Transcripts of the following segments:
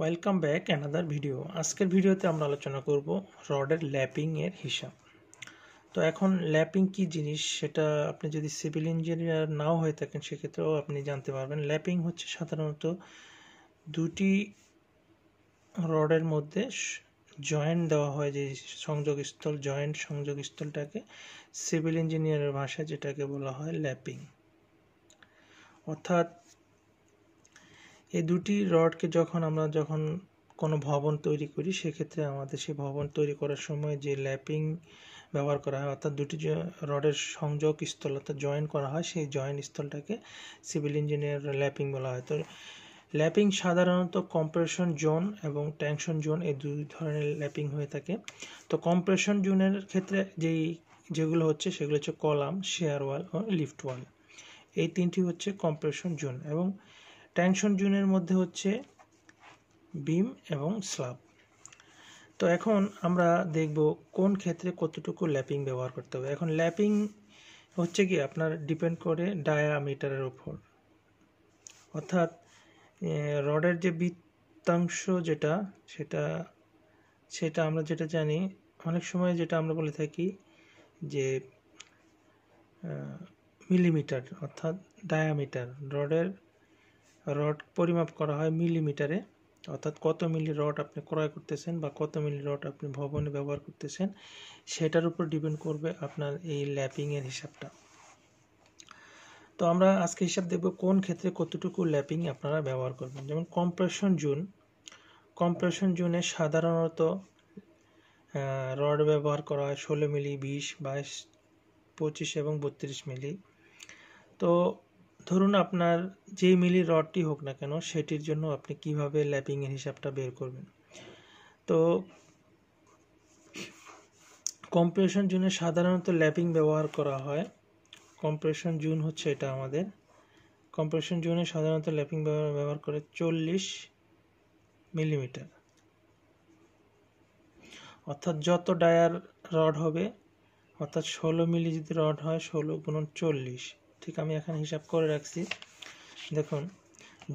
welcome back another video আজকের ভিডিওতে আমরা আলোচনা করব রডের ল্যাপিংয়ের হিসাব তো এখন ল্যাপিং কি জিনিস সেটা আপনি যদি সিভিল ইঞ্জিনিয়ার নাও হয়ে থাকেন সেক্ষেত্রেও আপনি জানতে পারবেন ল্যাপিং হচ্ছে সাধারণত দুটি রডের মধ্যে জয়েন্ট দেওয়া হয় যে সংযোগস্থল জয়েন্ট সংযোগস্থলটাকে সিভিল ইঞ্জিনিয়ারের ভাষায় যেটাকে বলা হয় ল্যাপিং অর্থাৎ এই দুটি রডকে যখন আমরা যখন কোনো ভবন তৈরি করি সেক্ষেত্রে আমাদের সেই ভবন তৈরি করার সময় যে ল্যাপিং ব্যবহার করা হয় অর্থাৎ দুটি রডের সংযোগ স্থল অর্থাৎ জয়েন করা হয় সেই জয়েন্ট স্থলটাকে সিভিল ইঞ্জিনিয়ার ল্যাপিং বলা হয় তো ল্যাপিং সাধারণত কম্প্রেশন জোন এবং ট্যাংশন জোন এই দুই ধরনের ল্যাপিং হয়ে থাকে তো কম্প্রেশন জোনের ক্ষেত্রে যেই যেগুলো হচ্ছে সেগুলো হচ্ছে কলাম শেয়ার ওয়াল ও লিফট ওয়াল এই তিনটি হচ্ছে কম্প্রেশন জোন এবং ট্যাংশন জুনের মধ্যে হচ্ছে বিম এবং স্ল্যাব তো এখন আমরা দেখব কোন ক্ষেত্রে কতটুকু ল্যাপিং ব্যবহার করতে হবে এখন ল্যাপিং হচ্ছে কি আপনার ডিপেন্ড করে ডায়ামিটারের ওপর অর্থাৎ রডের যে বৃত্তাংশ যেটা সেটা সেটা আমরা যেটা জানি অনেক সময় যেটা আমরা বলে থাকি যে মিলিমিটার অর্থাৎ ডায়ামিটার রডের রড পরিমাপ করা হয় মিলিমিটারে অর্থাৎ কত মিলি রড আপনি ক্রয় করতেছেন বা কত মিলি রড আপনি ভবনে ব্যবহার করতেছেন সেটার উপর ডিপেন্ড করবে আপনার এই ল্যাপিংয়ের হিসাবটা তো আমরা আজকে হিসাব দেখব কোন ক্ষেত্রে কতটুকু ল্যাপিং আপনারা ব্যবহার করবেন যেমন কম্প্রেশন জুন কম্প্রেশন জুনে সাধারণত রড ব্যবহার করা হয় ষোলো মিলি বিশ বাইশ পঁচিশ এবং বত্রিশ মিলি তো ধরুন আপনার যেই মিলি রডটি হোক না কেন সেটির জন্য আপনি কিভাবে ল্যাপিংয়ের হিসাবটা বের করবেন তো কম্প্রেশন জুনে সাধারণত ল্যাপিং ব্যবহার করা হয় কম্প্রেশন জুন হচ্ছে এটা আমাদের কম্প্রেশন জুনে সাধারণত ল্যাপিং ব্যবহার করে চল্লিশ মিলিমিটার অর্থাৎ যত ডায়ার রড হবে অর্থাৎ ষোলো মিলি যদি রড হয় ষোলো গুণন চল্লিশ ঠিক আমি এখানে হিসাব করে রাখছি দেখুন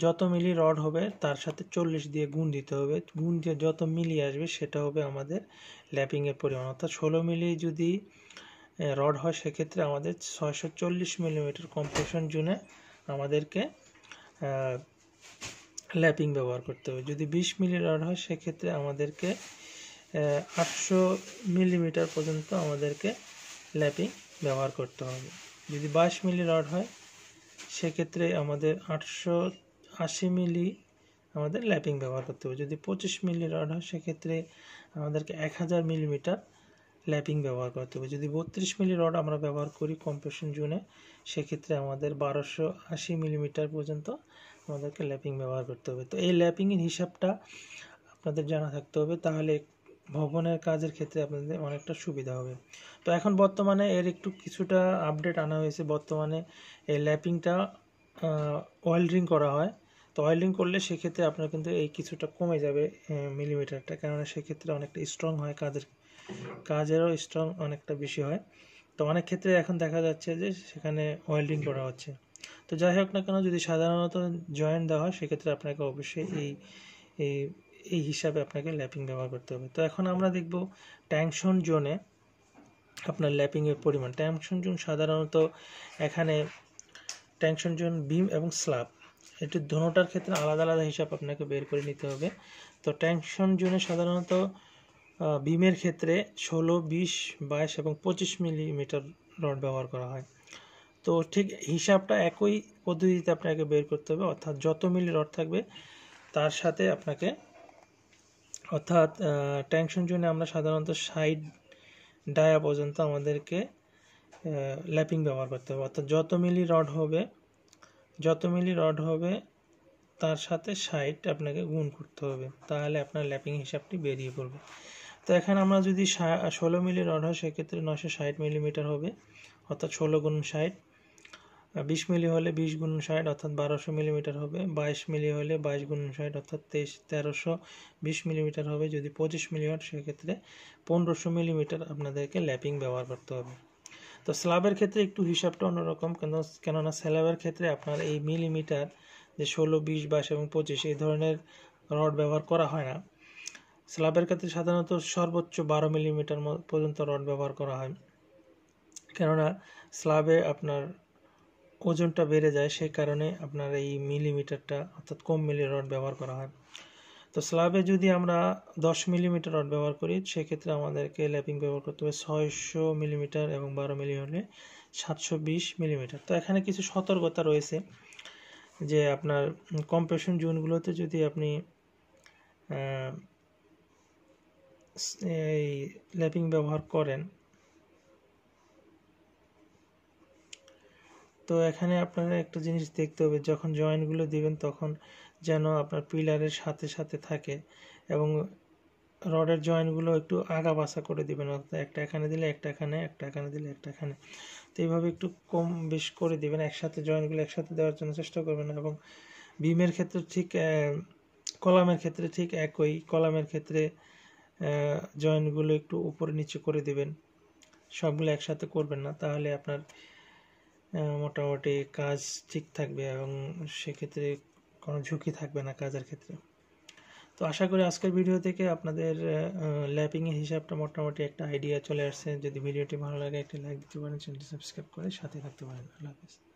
যত মিলি রড হবে তার সাথে চল্লিশ দিয়ে গুণ দিতে হবে গুণ দিয়ে যত মিলি আসবে সেটা হবে আমাদের ল্যাপিংয়ের পরিমাণ অর্থাৎ ষোলো মিলি যদি রড হয় সেক্ষেত্রে আমাদের ছয়শো চল্লিশ মিলিমিটার কম্প্রেশন জুনে আমাদেরকে ল্যাপিং ব্যবহার করতে হবে যদি বিশ মিলি রড হয় সেক্ষেত্রে আমাদেরকে আটশো মিলিমিটার পর্যন্ত আমাদেরকে ল্যাপিং ব্যবহার করতে হবে যদি বাইশ মিলি রড হয় সেক্ষেত্রে আমাদের আটশো আশি মিলি আমাদের ল্যাপিং ব্যবহার করতে হবে যদি পঁচিশ মিলি রড হয় সেক্ষেত্রে আমাদেরকে এক হাজার মিলিমিটার ল্যাপিং ব্যবহার করতে হবে যদি বত্রিশ মিলি রড আমরা ব্যবহার করি কম্প্রেশন জুনে সেক্ষেত্রে আমাদের বারোশো আশি মিলিমিটার পর্যন্ত আমাদেরকে ল্যাপিং ব্যবহার করতে হবে তো এই ল্যাপিংয়ের হিসাবটা আপনাদের জানা থাকতে হবে তাহলে ভবনের কাজের ক্ষেত্রে আপনাদের অনেকটা সুবিধা হবে তো এখন বর্তমানে এর একটু কিছুটা আপডেট আনা হয়েছে বর্তমানে এই ল্যাপিংটা ওয়েল্ডিং করা হয় তো ওয়েল্ডিং করলে সেক্ষেত্রে আপনার কিন্তু এই কিছুটা কমে যাবে মিলিমিটারটা কেননা সেক্ষেত্রে অনেকটা স্ট্রং হয় কাজের কাজেরও স্ট্রং অনেকটা বেশি হয় তো অনেক ক্ষেত্রে এখন দেখা যাচ্ছে যে সেখানে ওয়েল্ডিং করা হচ্ছে তো যাই হোক না কেন যদি সাধারণত জয়েন্ট দেওয়া হয় সেক্ষেত্রে আপনাকে অবশ্যই এই এই এই হিসাবে আপনাকে ল্যাপিং ব্যবহার করতে হবে তো এখন আমরা দেখব ট্যাংশন জোনে আপনার ল্যাপিংয়ের পরিমাণ ট্যাংশন জোন সাধারণত এখানে ট্যাংশন জোন বিম এবং স্ল্যাব এটি দোনোটার ক্ষেত্রে আলাদা আলাদা হিসাব আপনাকে বের করে নিতে হবে তো ট্যাংশন জোনে সাধারণত বিমের ক্ষেত্রে ষোলো বিশ বাইশ এবং পঁচিশ মিলিমিটার রড ব্যবহার করা হয় তো ঠিক হিসাবটা একই পদ্ধতিতে আপনাকে বের করতে হবে অর্থাৎ যত মিলি রড থাকবে তার সাথে আপনাকে অর্থাৎ ট্যাংশন জোনে আমরা সাধারণত সাইড ডায়া পর্যন্ত আমাদেরকে ল্যাপিং ব্যবহার করতে হবে অর্থাৎ যত মিলি রড হবে যত মিলি রড হবে তার সাথে সাইড আপনাকে গুণ করতে হবে তাহলে আপনার ল্যাপিং হিসাবটি বেরিয়ে পড়বে তো এখানে আমরা যদি ষোলো মিলি রড হয় সেক্ষেত্রে নশো ষাট মিলিমিটার হবে অর্থাৎ ষোলো গুণ ষাট বিশ মিলি হলে বিশ গুণ ষাট অর্থাৎ বারোশো মিলিমিটার হবে বাইশ মিলি হলে বাইশ গুণ ষাট অর্থাৎ তেইশ তেরোশো বিশ মিলিমিটার হবে যদি পঁচিশ মিলি হয় সেক্ষেত্রে পনেরোশো মিলিমিটার আপনাদেরকে ল্যাপিং ব্যবহার করতে হবে তো স্ল্যাবের ক্ষেত্রে একটু হিসাবটা অন্যরকম কেন কেননা স্ল্যাবের ক্ষেত্রে আপনার এই মিলিমিটার যে ষোলো বিশ বাইশ এবং পঁচিশ এই ধরনের রড ব্যবহার করা হয় না স্ল্যাবের ক্ষেত্রে সাধারণত সর্বোচ্চ বারো মিলিমিটার পর্যন্ত রড ব্যবহার করা হয় কেননা স্ল্যাবে আপনার ওজনটা বেড়ে যায় সেই কারণে আপনার এই মিলিমিটারটা অর্থাৎ কম মিলি রড ব্যবহার করা হয় তো স্ল্যাবে যদি আমরা দশ মিলিমিটার রড ব্যবহার করি সেক্ষেত্রে আমাদেরকে ল্যাপিং ব্যবহার করতে হবে ছয়শো মিলিমিটার এবং বারো মিলি হলে সাতশো বিশ মিলিমিটার তো এখানে কিছু সতর্কতা রয়েছে যে আপনার কম্প্রেশন জোনগুলোতে যদি আপনি এই ল্যাপিং ব্যবহার করেন তো এখানে আপনারা একটা জিনিস দেখতে হবে যখন জয়েন্টগুলো দিবেন তখন যেন আপনার পিলারের সাথে সাথে থাকে এবং রডের জয়েন্টগুলো একটু আগা বাসা করে দিবেন অর্থাৎ একটা এখানে দিলে একটা এখানে একটা এখানে দিলে একটা এখানে তো এইভাবে একটু কম বেশ করে দিবেন একসাথে জয়েন্টগুলো একসাথে দেওয়ার জন্য চেষ্টা করবেন এবং বিমের ক্ষেত্রে ঠিক কলামের ক্ষেত্রে ঠিক একই কলামের ক্ষেত্রে জয়েন্টগুলো একটু উপরে নিচে করে দিবেন সবগুলো একসাথে করবেন না তাহলে আপনার মোটামুটি কাজ ঠিক থাকবে এবং সেক্ষেত্রে কোনো ঝুঁকি থাকবে না কাজের ক্ষেত্রে তো আশা করি আজকের ভিডিও থেকে আপনাদের ল্যাপিংয়ের হিসাবটা মোটামুটি একটা আইডিয়া চলে আসছে যদি ভিডিওটি ভালো লাগে একটা লাইক দিতে পারেন চ্যানেলটি সাবস্ক্রাইব করে সাথে থাকতে পারেন আল্লাহ হাফিজ